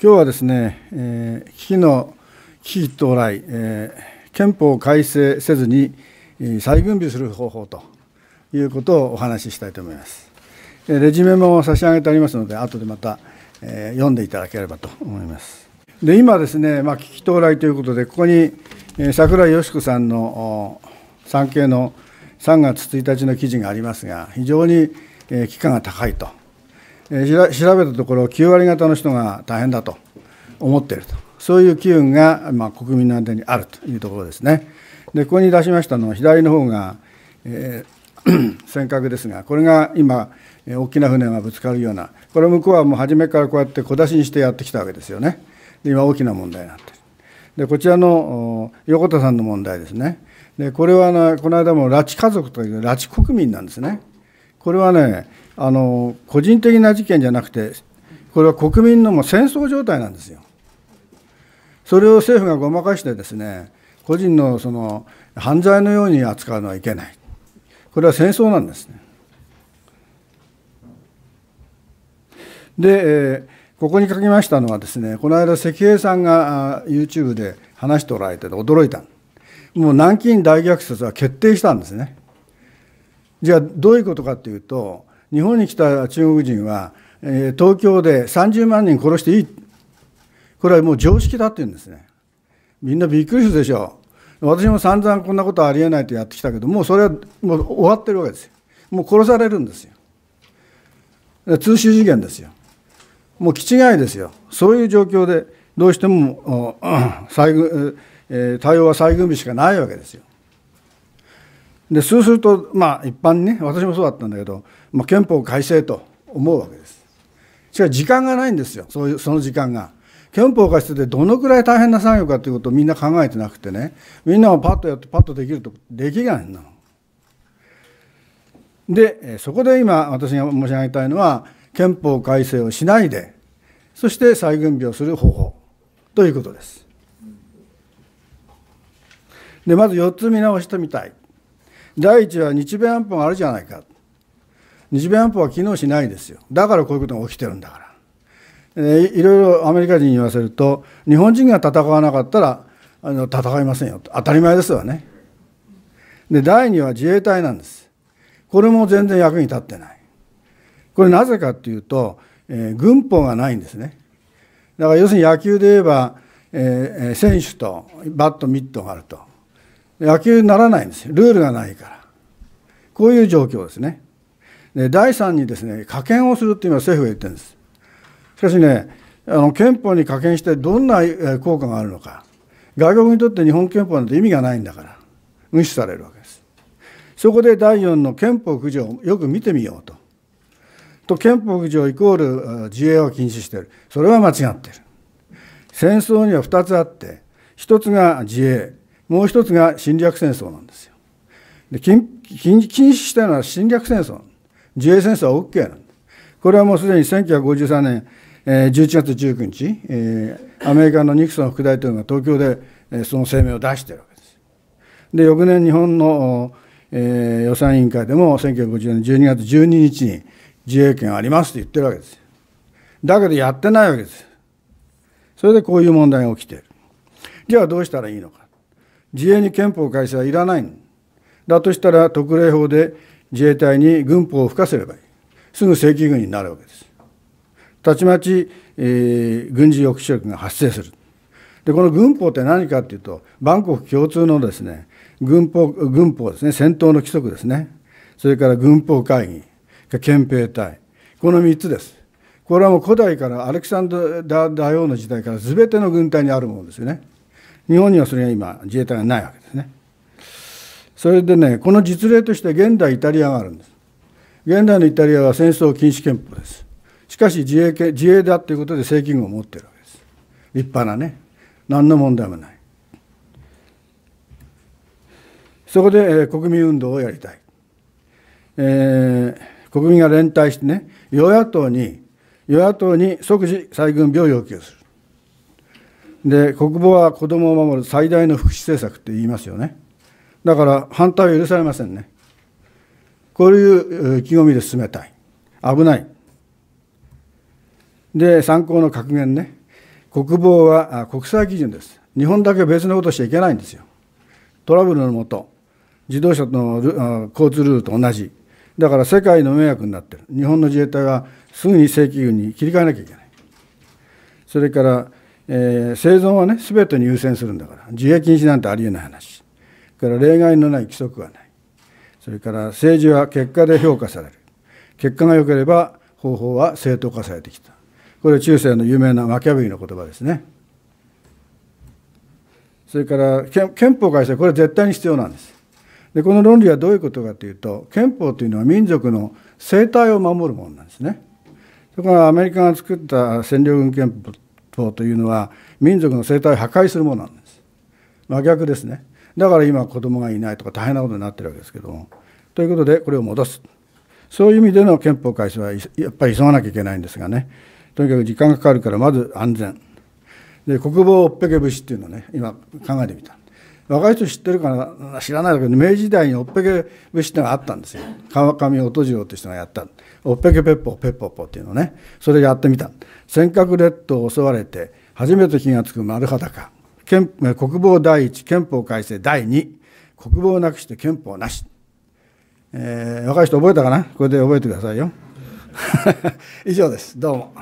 今日はですね、えー、危機の危機到来、えー、憲法改正せずに、えー、再軍備する方法ということをお話ししたいと思います。レジュメも差し上げてありますので、後でまた、えー、読んでいただければと思います。で今ですね、まあ、危機到来ということで、ここに、えー、桜井よし子さんの産経の3月1日の記事がありますが、非常に、えー、期間が高いと。えー、調べたところ9割方の人が大変だと思っているとそういう機運が、まあ、国民の間にあるというところですねでここに出しましたのは左の方が、えー、尖閣ですがこれが今大きな船がぶつかるようなこれ向こうはもう初めからこうやって小出しにしてやってきたわけですよねで今大きな問題になってるでこちらの横田さんの問題ですねでこれはあのこの間も拉致家族という拉致国民なんですねこれはねあの個人的な事件じゃなくてこれは国民のも戦争状態なんですよ。それを政府がごまかしてですね個人のその犯罪のように扱うのはいけないこれは戦争なんですね。で、えここに書きましたのはですねこの間関平さんが YouTube で話しておられて驚いたもう南京大虐殺は決定したんですねじゃあどういうことかというと日本に来た中国人は、えー、東京で30万人殺していいこれはもう常識だって言うんですねみんなびっくりするでしょう私も散々こんなことありえないとやってきたけどもうそれはもう終わってるわけですよもう殺されるんですよ通習事件ですよもう気違いですよそういう状況でどうしても、うん、え対応は再軍備しかないわけですよでそうするとまあ一般にね私もそうだったんだけど、まあ、憲法改正と思うわけですしかし時間がないんですよそういうその時間が憲法改正でどのくらい大変な作業かということをみんな考えてなくてねみんながパッとやってパッとできるとできないなのでそこで今私が申し上げたいのは憲法改正をしないでそして再軍備をする方法ということですでまず4つ見直してみたい第一は日米安保があるじゃないか日米安保は機能しないですよだからこういうことが起きてるんだから、えー、いろいろアメリカ人に言わせると日本人が戦わなかったらあの戦いませんよ当たり前ですわねで第二は自衛隊なんですこれも全然役に立ってないこれなぜかっていうと、えー、軍法がないんですねだから要するに野球で言えば、えー、選手とバットミットがあると野球にならないんですよルールがないからこういう状況ですねで第3にですね加減をするって今政府が言ってるんですしかしねあの憲法に加減してどんな効果があるのか外国にとって日本憲法なんて意味がないんだから無視されるわけですそこで第4の憲法9条をよく見てみようとと憲法9条イコール自衛を禁止しているそれは間違っている戦争には2つあって1つが自衛もう一つが侵略戦争なんですよ。で禁禁止したのは侵略戦争自衛戦争は OK なんこれはもうすでに1953年、えー、11月19日、えー、アメリカのニクソン副大統領が東京で、えー、その声明を出しているわけです。で翌年日本の、えー、予算委員会でも1950年12月12日に自衛権ありますって言ってるわけですだけどやってないわけですそれでこういう問題が起きているじゃあどうしたらいいのか自衛に憲法改正はいらないだとしたら特例法で自衛隊に軍法を付加すればいいすぐ正規軍になるわけですたちまち、えー、軍事抑止力が発生するでこの軍法って何かっていうと万国共通のですね軍法軍法ですね戦闘の規則ですねそれから軍法会議憲兵隊この3つですこれはもう古代からアレクサンダー大王の時代から全ての軍隊にあるものですよね。日本にはそれが今自衛隊がないわけですねそれでねこの実例として現代イタリアがあるんです現代のイタリアは戦争禁止憲法ですしかし自衛自衛だということで正規軍を持ってるわけです立派なね何の問題もないそこで、えー、国民運動をやりたい、えー、国民が連帯してね与野党に与野党に即時再軍備を要求するで国防は子どもを守る最大の福祉政策って言いますよねだから反対は許されませんねこういう意気込みで進めたい危ないで参考の格言ね国防は国際基準です日本だけ別のことしちゃいけないんですよトラブルのもと自動車の交通ルールと同じだから世界の迷惑になってる日本の自衛隊はすぐに正規軍に切り替えなきゃいけないそれからえー、生存はね全てに優先するんだから自衛禁止なんてありえない話それから例外のない規則はないそれから政治は結果で評価される結果が良ければ方法は正当化されてきたこれ中世の有名なマキャベリの言葉ですねそれから憲法改正これ絶対に必要なんですでこの論理はどういうことかというと憲法というのは民族の生態を守るものなんですねだからアメリカが作った占領軍憲法法というのは民族の生態を破壊するものなんです。真逆ですね。だから今子供がいないとか大変なことになってるわけですけども。ということでこれを戻す。そういう意味での憲法改正はやっぱり急がなきゃいけないんですがね。とにかく時間がかかるからまず安全。で国防おっぺけ節っていうのをね今考えてみた。若い人知ってるかな知らないだけど明治時代におっぺけ節ってのがあったんですよ川上音次郎って人がやったおっぺけペッポペッポポっていうのねそれやってみた尖閣列島を襲われて初めて気がつく丸裸憲国防第一憲法改正第二国防なくして憲法なし、えー、若い人覚えたかなこれで覚えてくださいよ 以上ですどうも。